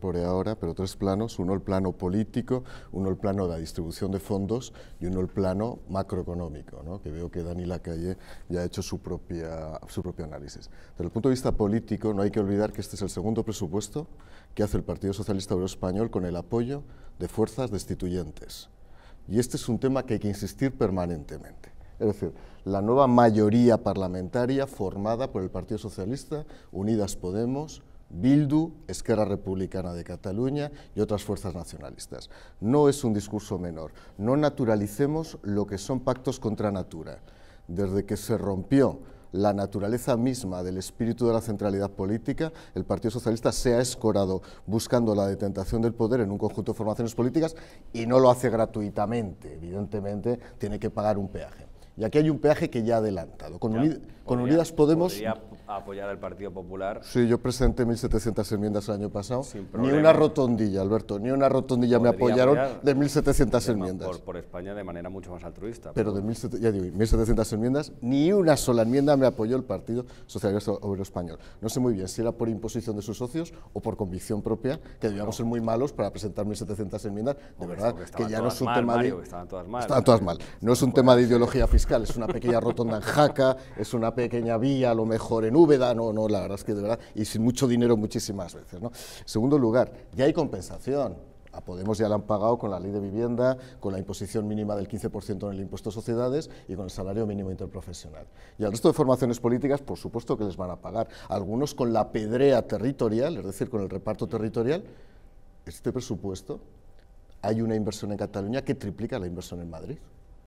por ahora, pero tres planos, uno el plano político, uno el plano de la distribución de fondos y uno el plano macroeconómico, que veo que Dani Lacalle ya ha hecho su, propia, su propio análisis. Desde el punto de vista político, no hay que olvidar que este es el segundo presupuesto que hace el Partido Socialista Obrero Español con el apoyo de fuerzas destituyentes. Y este es un tema que hay que insistir permanentemente. Es decir, la nueva mayoría parlamentaria formada por el Partido Socialista, Unidas Podemos, Bildu, Esquerra Republicana de Cataluña y otras fuerzas nacionalistas. No es un discurso menor. No naturalicemos lo que son pactos contra natura. Desde que se rompió la naturaleza misma del espíritu de la centralidad política, el Partido Socialista se ha escorado buscando la detentación del poder en un conjunto de formaciones políticas y no lo hace gratuitamente, evidentemente tiene que pagar un peaje. Y aquí hay un peaje que ya ha adelantado. Con, Unidas Podemos a apoyar al Partido Popular. Sí, yo presenté 1.700 enmiendas el año pasado. ni una rotondilla, Alberto, ni una rotondilla me apoyaron de 1.700 enmiendas. Por, España de manera mucho más altruista. Pero, de 1.700 enmiendas, ni una sola enmienda me apoyó el Partido Socialista Obrero Español. No sé muy bien si era por imposición de sus socios o por convicción propia, que debíamos ser muy malos para presentar 1.700 enmiendas. De verdad, que, ya no es un tema de... Estaban todas mal. Estaban todas mal. No es un pues tema de ideología fiscal, es una pequeña rotonda en Jaca, es una pequeña vía, a lo mejor en lúveda, no, no, la verdad es que de verdad, y sin mucho dinero muchísimas veces. ¿no? segundo lugar, ya hay compensación. A ah, Podemos ya la han pagado con la ley de vivienda, con la imposición mínima del 15% en el impuesto a sociedades y con el salario mínimo interprofesional. Y al resto de formaciones políticas, por supuesto que les van a pagar. Algunos con la pedrea territorial, es decir, con el reparto territorial. Este presupuesto, hay una inversión en Cataluña que triplica la inversión en Madrid.